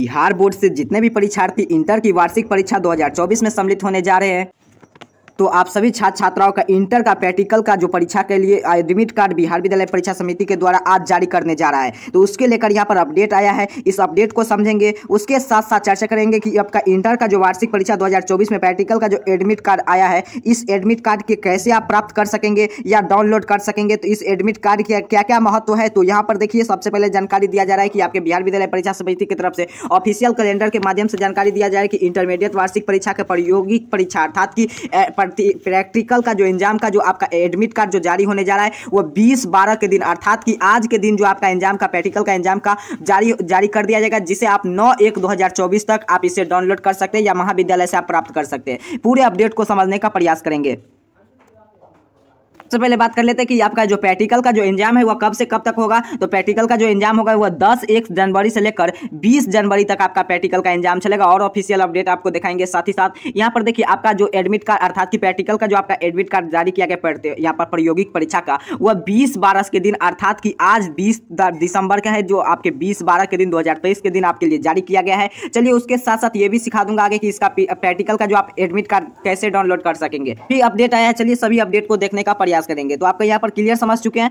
Bihar board से जितने भी परीक्षार्थी इंटर की वार्षिक परीक्षा 2024 में सम्मिलित होने जा रहे हैं तो आप सभी छात्र छात्राओं का इंटर का प्रैक्टिकल का जो परीक्षा के लिए एडमिट कार्ड बिहार विद्यालय परीक्षा समिति के द्वारा आज जारी करने जा रहा है तो उसके लेकर यहाँ पर अपडेट आया है इस अपडेट को समझेंगे उसके साथ साथ चर्चा करेंगे कि आपका इंटर का जो वार्षिक परीक्षा दो में प्रैक्टिकल का जो एडमिट कार्ड आया है इस एडमिट कार्ड के कैसे आप प्राप्त कर सकेंगे या डाउनलोड कर सकेंगे तो इस एडमिट कार्ड का क्या क्या महत्व है तो यहाँ पर देखिए सबसे पहले जानकारी दिया जा रहा है कि आपके बिहार विद्यालय परीक्षा समिति की तरफ से ऑफिशियल कैलेंडर के माध्यम से जानकारी दिया जा रहा है कि इंटरमीडिएट वार्षिक परीक्षा के प्रायोगिक परीक्षा अर्थात की प्रैक्टिकल का जो एग्जाम का जो आपका एडमिट कार्ड जो जारी होने जा रहा है वो बीस बारह के दिन अर्थात कि आज के दिन जो आपका एग्जाम का प्रैक्टिकल का एग्जाम का जारी जारी कर दिया जाएगा जिसे आप नौ एक दो तक आप इसे डाउनलोड कर सकते हैं या महाविद्यालय से आप प्राप्त कर सकते हैं पूरे अपडेट को समझने का प्रयास करेंगे सबसे पहले बात कर लेते हैं कि आपका जो पैटिकल का जो एग्जाम है वह कब से कब तक होगा तो प्रैक्टिकल का जो एग्जाम होगा वह दस एक जनवरी से लेकर बीस जनवरी तक आपका पैटिकल का एग्जाम चलेगा और ऑफिशियल अपडेट आपको दिखाएंगे साथ ही साथ यहाँ पर देखिए आपका जो एडमिट कार्ड अर्थात की पैटिकल का जो आपका एडमिट कार्ड जारी किया गया पढ़ते यहाँ पर प्रायोगिक परीक्षा का वह बीस बारह के दिन अर्थात की आज बीस दिसंबर का है जो आपके बीस बारह के दिन दो के दिन आपके लिए जारी किया गया है चलिए उसके साथ साथ ये भी सिखा दूंगा आगे कि इसका प्रैक्टिकल का जो आप एडमिट कार्ड कैसे डाउनलोड कर सकेंगे भी अपडेट आया है चलिए सभी अपडेट को देखने का प्रयास प्रयास करेंगे तो आपका यहाँ पर क्लियर समझ चुके हैं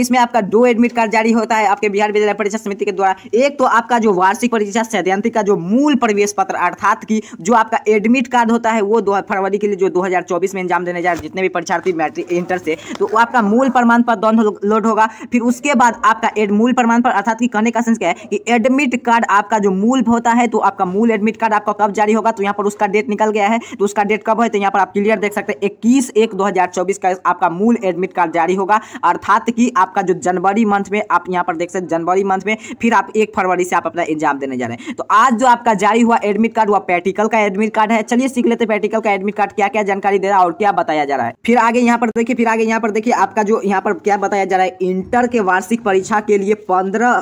इसमें आपका दो एडमिट कार्ड जारी होता है आपके बिहार विद्यालय परीक्षा समिति के द्वारा एक तो आपका जो वार्षिक परीक्षा सैद्धांतिक का जो मूल प्रवेश पत्र अर्थात की जो आपका एडमिट कार्ड होता है वो दो फरवरी के लिए जो 2024 में एग्जाम देने जा रहे जितने भी परीक्षार्थी मैट्रिक इंटर से तो आपका मूल प्रमाण पत्र दोनों लोड होगा फिर उसके बाद आपका मूल प्रमाण पत्र अर्थात की कहने का सेंस क्या है कि एडमिट कार्ड आपका जो मूल होता है तो आपका मूल एडमिट कार्ड आपका कब जारी होगा तो यहाँ पर उसका डेट निकल गया है तो उसका डेट कब है तो यहाँ पर आप क्लियर देख सकते हैं इक्कीस एक दो का आपका मूल एडमिट कार्ड जारी होगा अर्थात की आप आपका जो जनवरी मंथ में आप यहाँ पर देख सकते जनवरी मंथ में फिर आप एक फरवरी से आप अपना एग्जाम देने जा रहे हैं तो आज जो आपका जारी हुआ एडमिट कार्ड हुआ प्रैक्टिकल का एडमिट कार्ड है चलिए सीख लेते प्रैक्टिकल का एडमिट कार्ड क्या क्या जानकारी दे रहा है और क्या बताया जा रहा है फिर आगे यहाँ पर देखिए फिर आगे यहाँ पर देखिए आपका जो यहाँ पर क्या बताया जा रहा है इंटर के वार्षिक परीक्षा के लिए पंद्रह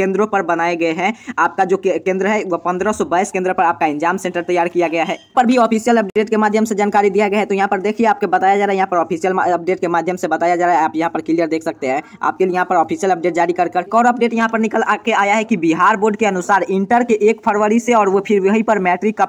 केंद्रों पर बनाए गए हैं आपका जो केंद्र है वह पंद्रह केंद्र पर आपका एग्जाम सेंटर तैयार किया गया है पर भी ऑफिशियल अपडेट के माध्यम से जानकारी दिया गया है तो यहाँ पर देखिए आपके बताया जा रहा है यहाँ पर ऑफिशियल अपडेट के माध्यम से बताया जा रहा है आप यहाँ पर क्लियर देख सकते हैं आपके लिए यहाँ पर ऑफिशियल अपडेट जारी कर और अपडेट यहाँ पर निकल आके आया है कि बिहार बोर्ड के अनुसार इंटर के एक फरवरी से और वो फिर वहीं पर मैट्रिक का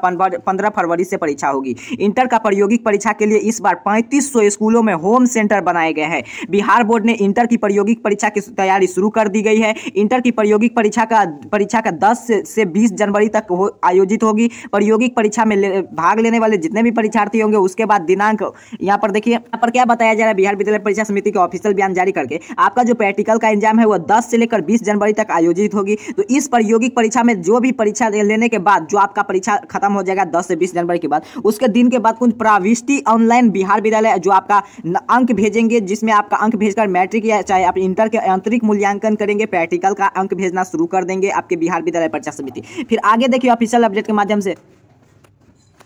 पंद्रह फरवरी से परीक्षा होगी इंटर का प्रायोगिक परीक्षा के लिए इस बार पैंतीस स्कूलों में होम सेंटर बनाए गए हैं बिहार बोर्ड ने इंटर की प्रायोगिक परीक्षा की तैयारी शुरू कर दी गई है इंटर की प्रायोगिक परीक्षा का परीक्षा का दस से बीस जनवरी तक आयोजित होगी प्रायोगिक परीक्षा में भाग लेने वाले जितने भी परीक्षार्थी होंगे उसके बाद दिनांक यहाँ पर देखिए यहाँ पर क्या बताया जा रहा है बिहार विद्यालय परीक्षा समिति के ऑफिशियल बयान जारी कर करके आपका जो प्रैक्टिकल का एग्जाम है वो दस से लेकर बीस जनवरी तक आयोजित होगी तो इस प्रयोगिक परीक्षा में जो भी परीक्षा लेने के बाद जो आपका परीक्षा खत्म हो जाएगा दस से बीस जनवरी के बाद उसके दिन के बाद कुछ प्राविष्टि ऑनलाइन बिहार विद्यालय जो आपका अंक भेजेंगे जिसमें आपका अंक भेजकर मैट्रिक या चाहे आप इंटर के आंतरिक मूल्यांकन करेंगे प्रैक्टिकल का अंक भेजना शुरू कर देंगे आपके बिहार विद्यालय परीक्षा समिति फिर आगे देखिए ऑफिशियल अपडेट के माध्यम से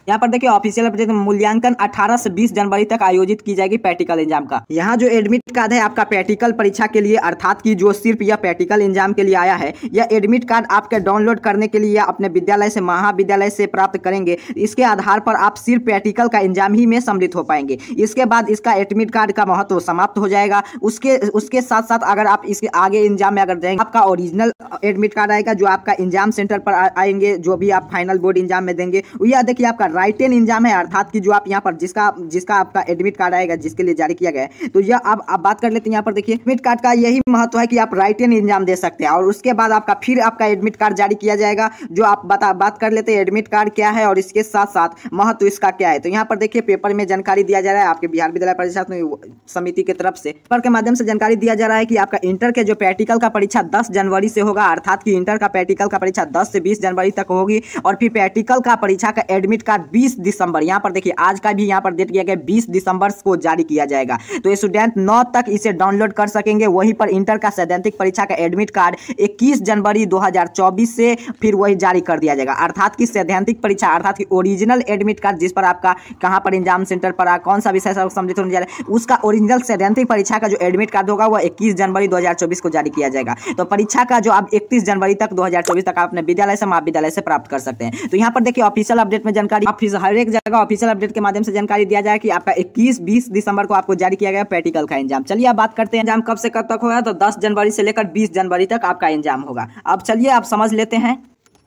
यहाँ पर देखिए ऑफिशियल मूल्यांकन 18 से 20 जनवरी तक आयोजित की जाएगी प्रैक्टिकल एग्जाम का यहाँ जो एडमिट कार्ड है आपका प्रैक्टिकल परीक्षा के लिए अर्थात की जो सिर्फ यह प्रैक्टिकल एग्जाम के लिए आया है यह एडमिट कार्ड आपके डाउनलोड करने के लिए अपने विद्यालय से महाविद्यालय से प्राप्त करेंगे इसके आधार पर आप सिर्फ प्रैक्टिकल का एग्जाम ही में सम्मिलित हो पाएंगे इसके बाद इसका एडमिट कार्ड का महत्व समाप्त हो जाएगा उसके उसके साथ साथ अगर आप इसके आगे एग्जाम में अगर देंगे आपका ओरिजिनल एडमिट कार्ड आएगा जो आपका एग्जाम सेंटर पर आएंगे जो भी आप फाइनल बोर्ड एग्जाम में देंगे यह देखिए आपका राइट एन इंजाम है अर्थात कि जो आप यहाँ पर जिसका जिसका आपका एडमिट कार्ड आएगा जिसके लिए जारी किया गया है तो यह अब आप बात कर लेते हैं यहाँ पर देखिए एडमिट कार्ड का यही महत्व है कि आप राइट एन इंजाम दे सकते हैं और उसके बाद आपका फिर आपका एडमिट कार्ड जारी किया जाएगा जो आप बता बात कर लेते हैं एडमिट कार्ड क्या है और इसके साथ साथ महत्व इसका क्या है तो यहाँ पर देखिए पेपर में जानकारी दिया जा रहा है आपके बिहार विद्यालय प्रशासन समिति के तरफ से पेपर के माध्यम से जानकारी दिया जा रहा है कि आपका इंटर के जो प्रैक्टिकल का परीक्षा दस जनवरी से होगा अर्थात कि इंटर का प्रैक्टिकल का परीक्षा दस से बीस जनवरी तक होगी और फिर प्रैक्टिकल का परीक्षा का एडमिट कार्ड बीस दिसंबर यहाँ पर देखिए आज का भी यहाँ पर डेट किया गया बीस दिसंबर को जारी किया जाएगा तो स्टूडेंट नौ तक इसे डाउनलोड कर सकेंगे वहीं पर इंटर का सैद्धांतिक परीक्षा का एडमिट कार्ड इक्कीस जनवरी 2024 से फिर वही जारी कर दिया जाएगा अर्थात की सैद्धांतिक परीक्षा अर्थात की ओरिजिनल एडमिट कार्ड जिस पर आपका कहाँ पर एग्जाम सेंटर पर कौन सा विषय समझित होने जा रहा है उसका ओरिजिनल सैद्धांतिक परीक्षा का जो एडमिट कार्ड होगा वह इक्कीस जनवरी दो को जारी किया जाएगा तो परीक्षा का जो आप इकतीस जनवरी तक दो तक आप अपने विद्यालय से महाविद्यालय से प्राप्त कर सकते हैं तो यहाँ पर देखिए ऑफिशियल अपडेट में जानकारी ऑफिस हर एक जगह ऑफिशियल अपडेट के माध्यम से जानकारी दिया जाए कि आपका 21 20 दिसंबर को आपको जारी किया गया प्रैक्टिकल का एग्जाम चलिए अब बात करते हैं एग्जाम कब से कब तक होगा तो 10 जनवरी से लेकर 20 जनवरी तक आपका एग्जाम होगा अब चलिए आप समझ लेते हैं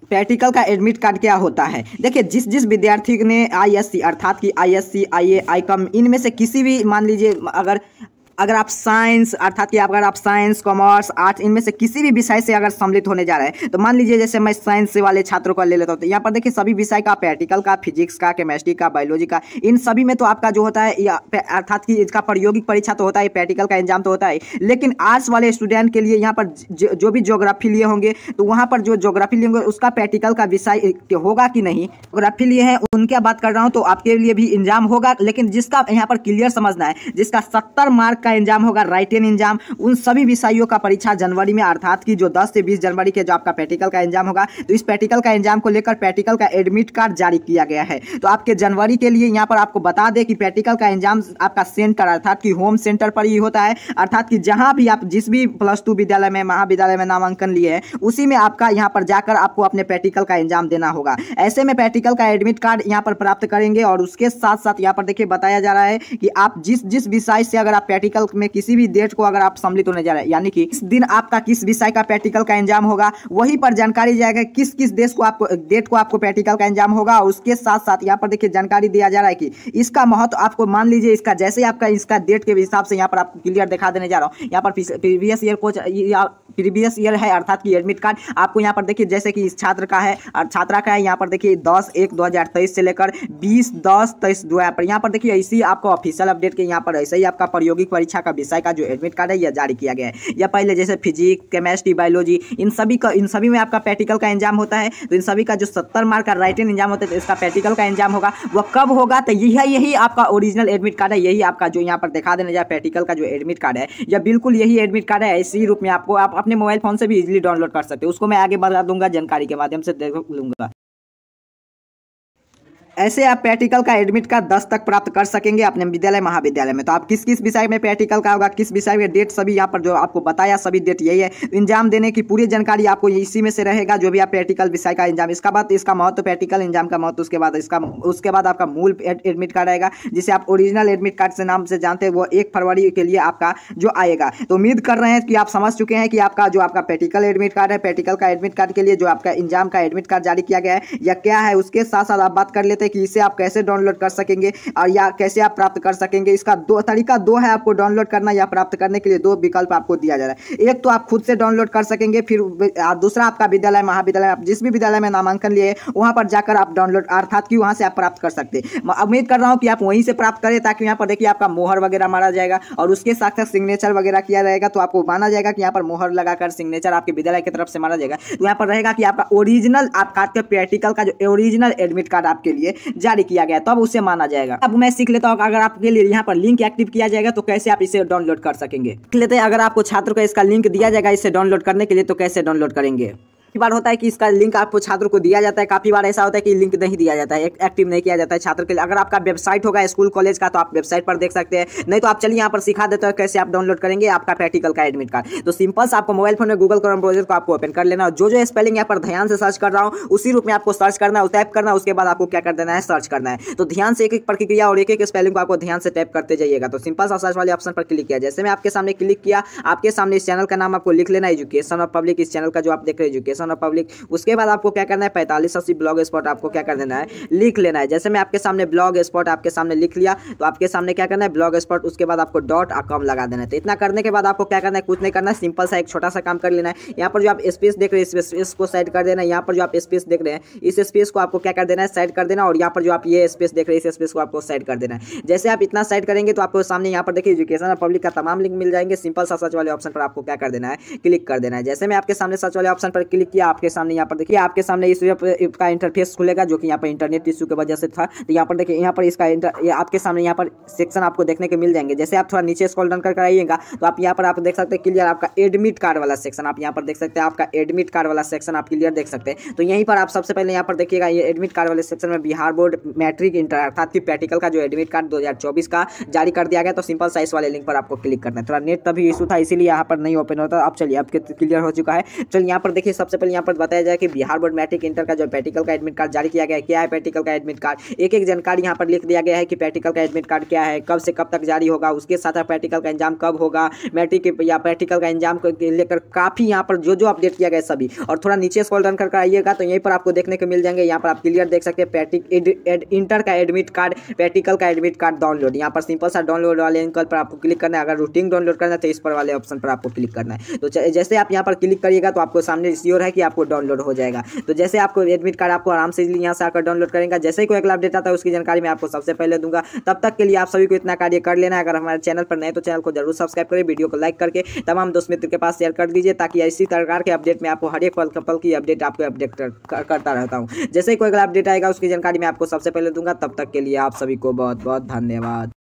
प्रैक्टिकल का एडमिट कार्ड क्या होता है देखिए जिस जिस विद्यार्थी ने आईएससी अर्थात कि आईएससी आईए आईकम इनमें से किसी भी मान लीजिए अगर अगर आप साइंस अर्थात कि अगर आप साइंस कॉमर्स आर्ट्स इनमें से किसी भी विषय से अगर सम्मिलित होने जा रहे हैं तो मान लीजिए जैसे मैं साइंस से वाले छात्रों का ले लेता हूँ तो यहाँ पर देखिए सभी विषय का प्रैक्टिकल का फिजिक्स का केमेस्ट्री का बायोलॉजी का इन सभी में तो आपका जो होता है अर्थात कि इसका प्रायोगिक परीक्षा तो होता है प्रैक्टिकल का एग्जाम तो होता है लेकिन आर्ट्स वाले स्टूडेंट के लिए यहाँ पर जो भी जोग्राफी लिए होंगे तो वहाँ पर जो जोग्राफी लिए होंगे उसका प्रैक्टिकल का विषय होगा कि नहीं जोग्राफी लिए हैं उनके बात कर रहा हूँ तो आपके लिए भी एग्जाम होगा लेकिन जिसका यहाँ पर क्लियर समझना है जिसका सत्तर मार्क का एग्जाम होगा राइट एन एग्जाम उन सभी विषयों का परीक्षा जनवरी में अर्थात कि जो दस से बीस जनवरी के जो आपका पैटिकल का एग्जाम होगा तो इस पैटिकल का एग्जाम को लेकर पैटिकल का एडमिट कार्ड जारी किया गया है तो आपके जनवरी के लिए यहाँ पर आपको बता दें कि पैटिकल का एग्जाम आपका सेंटर अर्थात कि होम सेंटर पर ही होता है अर्थात कि जहाँ भी आप जिस भी प्लस टू विद्यालय में महाविद्यालय में नामांकन लिए हैं उसी में आपका यहाँ पर जाकर आपको अपने पैटिकल का एग्जाम देना होगा ऐसे में पैटिकल का एडमिट कार्ड यहाँ पर प्राप्त करेंगे और उसके साथ साथ यहाँ पर देखिए बताया जा रहा है कि आप जिस जिस विषय से अगर आप पैटिकल पैटिकल में किसी भी डेट को अगर आप सम्मिलित होने जा रहे हैं यानी कि इस दिन आपका किस विषय का पैटिकल का एंजाम होगा वहीं पर जानकारी जाएगा किस किस देश को आपको डेट को आपको पैटिकल का एंजाम होगा उसके साथ साथ यहाँ पर देखिए जानकारी दिया जा रहा है कि इसका महत्व आपको मान लीजिए इसका जैसे आपका इसका डेट के हिसाब से यहाँ पर आपको क्लियर दिखा देने जा रहा हूँ यहाँ पर प्रीवियस ईयर कोच प्रीवियस ईयर है अर्थात कि एडमिट कार्ड आपको यहाँ पर देखिए जैसे कि इस छात्र का है और छात्रा का है यहाँ पर देखिए दस एक दो हज़ार तेईस से लेकर बीस दस तेईस दो हज़ार पर यहाँ पर देखिए इसी आपको ऑफिशियल अपडेट के यहाँ पर ऐसे ही आपका प्रायोगिक परीक्षा का विषय का जो एडमिट कार्ड है यह जारी किया गया है या पहले जैसे फिजिक्स केमेस्ट्री बायोलॉजी इन सभी का इन सभी में आपका प्रैक्टिकल का एग्जाम होता है तो इन सभी का जो सत्तर मार्क का राइटिंग एग्जाम होता है तो इसका प्रैक्टिकल का एग्जाम होगा वह कब होगा तो यह यही आपका ओरिजिनल एडमिट कार्ड है यही आपका जो यहाँ पर दिखा देने जाए प्रैक्टिकल का जो एडमिट कार्ड है या बिल्कुल यही एडमिट कार्ड है इसी रूप में आपको आप अपने मोबाइल फोन से भी इजिली डाउनलोड कर सकते हैं उसको मैं आगे बता दूंगा जानकारी के माध्यम से देख लूंगा ऐसे आप प्रैक्टिकल का एडमिट कार्ड दस तक प्राप्त कर सकेंगे अपने विद्यालय महाविद्यालय में तो आप किस किस विषय में प्रैक्टिकल का होगा किस विषय में डेट सभी यहाँ पर जो आपको बताया सभी डेट यही है तो इंजाम देने की पूरी जानकारी आपको इसी में से रहेगा जो भी आप प्रैक्टिकल विषय का इंजाम इसका बाद इसका महत्व प्रैक्टिकल इंजाम का महत्व उसके बाद इसका उसके बाद आपका मूल एडमिट कार्ड आएगा जिसे आप ओरिजिनल एडमिट कार्ड से नाम से जानते हैं वो एक फरवरी के लिए आपका जो आएगा तो उम्मीद कर रहे हैं कि आप समझ चुके हैं कि आपका जो आपका प्रैक्टिकल एडमिट कार्ड है प्रैक्टिकल का एडमिट कार्ड के लिए जो आपका इंजाम का एडमिट कार्ड जारी किया गया है या क्या है उसके साथ साथ आप बात कर लेते हैं हैं कि इसे आप कैसे डाउनलोड कर सकेंगे और या कैसे आप प्राप्त कर सकेंगे इसका दो तरीका दो है आपको डाउनलोड करना या प्राप्त करने के लिए दो विकल्प आपको दिया जा रहा है एक तो आप खुद से डाउनलोड कर सकेंगे फिर दूसरा आपका विद्यालय महाविद्यालय आप जिस भी विद्यालय में नामांकन लिए वहाँ पर जाकर आप डाउनलोड अर्थात कि वहाँ से आप प्राप्त कर सकते हैं उम्मीद कर रहा हूँ कि आप वहीं से प्राप्त करें ताकि यहाँ पर देखिए आपका मोहर वगैरह मारा जाएगा और उसके साथ साथ सिग्नेचर वगैरह किया जाएगा तो आपको माना जाएगा कि यहाँ पर मोहर लगाकर सिग्नेचर आपके विद्यालय की तरफ से मारा जाएगा तो यहाँ पर रहेगा कि आपका ओरिजिनल आपका प्रैक्टिकल का जो ओरिजिनल एडमिट कार्ड आपके लिए जारी किया गया तब उसे माना जाएगा अब मैं सीख लेता हूँ अगर आपके लिए यहाँ पर लिंक एक्टिव किया जाएगा तो कैसे आप इसे डाउनलोड कर सकेंगे लेते अगर आपको छात्र को इसका लिंक दिया जाएगा इसे डाउनलोड करने के लिए तो कैसे डाउनलोड करेंगे काफ़ी बार होता है कि इसका लिंक आपको छात्र को दिया जाता है काफ़ी बार ऐसा होता है कि लिंक नहीं दिया जाता है एक्टिव नहीं किया जाता है छात्र के लिए अगर आपका वेबसाइट होगा स्कूल कॉलेज का तो आप वेबसाइट पर देख सकते हैं नहीं तो आप चलिए यहाँ पर सिखा देते हैं कैसे आप डाउनलोड करेंगे आपका प्रैक्टिकल का एडमिट कार्ड तो सिंपल से आपको मोबाइल फोन में गूगल क्रोम ब्राउजर को आपको ओपन कर लेना जो जो स्पेलिंग यहाँ पर ध्यान से सर्च कर रहा हूँ उसी रूप में आपको सर्च करना है टाइप करना उसके बाद आपको क्या कर देना है सर्च करना है तो ध्यान से एक एक प्रक्रिया और एक एक स्पेलिंग को आपको ध्यान से टाइप करते जाइएगा तो सिंपल सा सर्च वाले ऑप्शन पर क्लिक किया जैसे मैं आपके सामने क्लिक किया आपके सामने इस चैनल का नाम आपको लिख लेना एजुकेशन और पब्लिक इस चैनल का जो आप देख रहे हैं एजुकेशन सन ऑफ पब्लिक उसके बाद आपको क्या करना है पैंतालीस अस्सी ब्लॉग स्पॉट आपको क्या कर देना है लिख लेना है जैसे मैं आपके सामने ब्लॉग स्पॉट आपके सामने लिख लिया तो आपके सामने क्या करना है ब्लॉग स्पॉट उसके बाद आपको डॉट और कॉम लगा देना है तो इतना करने के बाद आपको क्या करना है कुछ नहीं करना है सिंपल सा एक छोटा सा काम कर लेना है यहाँ पर जो आप स्पेस देख रहे हैं स्पेस को सेट कर देना है यहाँ पर जो आप स्पेस देख रहे हैं इस स्पेस को आपको क्या कर देना है सेट कर देना और यहाँ पर जो आप ये स्पेस देख रहे हैं इस स्पेस को आपको सेट कर देना है जैसे आप इतना सेट करेंगे तो आपको सामने यहाँ पर देखिए एजुकेशन और पब्लिक का तमाम लिंक मिल जाएंगे सिंपल सा सर्च वाले ऑप्शन पर आपको क्या कर देना है क्लिक कर देना है जैसे मैं आपके सामने सर्च वाले ऑप्शन पर क्लिक किया आपके सामने यहाँ पर देखिए आपके सामने इस का इंटरफेस खुलेगा जो कि यहाँ पर इंटरनेट इशू की वजह से था तो यहाँ पर देखिए यहाँ पर इसका इंटर आपके सामने यहाँ पर सेक्शन आपको देखने के मिल जाएंगे जैसे आप थोड़ा नीचे स्कॉल डन करके आइएगा तो आप यहाँ पर आप देख सकते हैं क्लियर आपका एडमिट कार्ड वाला सेक्शन आप यहाँ पर देख सकते हैं आपका एडमिट कार्ड वाला सेक्शन आप क्लियर देख सकते हैं तो यहीं पर आप सबसे पहले यहाँ पर देखिएगा ये एडमिट कार्ड वाले सेक्शन में बिहार बोर्ड मैट्रिक इंटर अर्थात की प्रैक्टिकल का जो एडमिट कार्ड दो का जारी कर दिया गया तो सिंपल साइज वाले लिंक पर आपको क्लिक करना है थोड़ा नेट तभी इशू था इसीलिए यहाँ पर नहीं ओपन होता अब चलिए आपके क्लियर हो चुका है चलिए यहाँ पर देखिए सबसे सबसे पहले यहाँ पर बताया जाए कि बिहार बोर्ड मैट्रिक इंटर का जो प्रैक्टिकल का एडमिट कार्ड जारी किया गया है क्या है प्रैक्टिकल का एडमिट कार्ड एक एक जानकारी यहाँ पर लिख दिया गया है कि प्रैक्टिकल का एडमिट कार्ड क्या है कब से कब तक जारी होगा उसके साथ प्रैक्टिकल का एग्जाम कब होगा मैट्रिक या प्रैक्टिकल का एग्जाम लेकर काफ़ी यहाँ पर जो जो अपडेट किया गया सभी और थोड़ा नीचे स्कॉल रन कर आइएगा तो यहीं पर आपको देखने को मिल जाएंगे यहाँ पर आप क्लियर देख सकते हैं इंटर का एडमिट कार्ड प्रैक्टिकल का एडमिट कार्ड डाउनलोड यहाँ पर सिंपल सा डाउनलोड वाले एंकल पर आपको क्लिक करना है अगर रूटीन डाउनलोड करना है तो इस पर वाले ऑप्शन पर आपको क्लिक करना है तो जैसे आप यहाँ पर क्लिक करिएगा तो आपको सामने रिसीवर है कि आपको डाउनलोड हो जाएगा तो जैसे आपको एडमिट कार्ड आपको आराम से इजिली यहाँ से आकर डाउनलोड करेंगे जैसे ही कोई अगला अपडेट आता है उसकी जानकारी मैं आपको सबसे पहले दूंगा तब तक के लिए आप सभी को इतना कार्य कर लेना है अगर हमारे चैनल पर नए तो चैनल को जरूर सब्सक्राइब करें वीडियो को लाइक करके तमाम दोस्त मित्र के पास शेयर कर दीजिए ताकि इसी प्रकार के अपडेट में आपको हर एक पल पल की अपडेट आपको अपडेट करता रहता हूँ जैसे ही कोई अगला अपडेट आएगा उसकी जानकारी मैं आपको सबसे पहले दूंगा तब तक के लिए आप सभी को बहुत बहुत धन्यवाद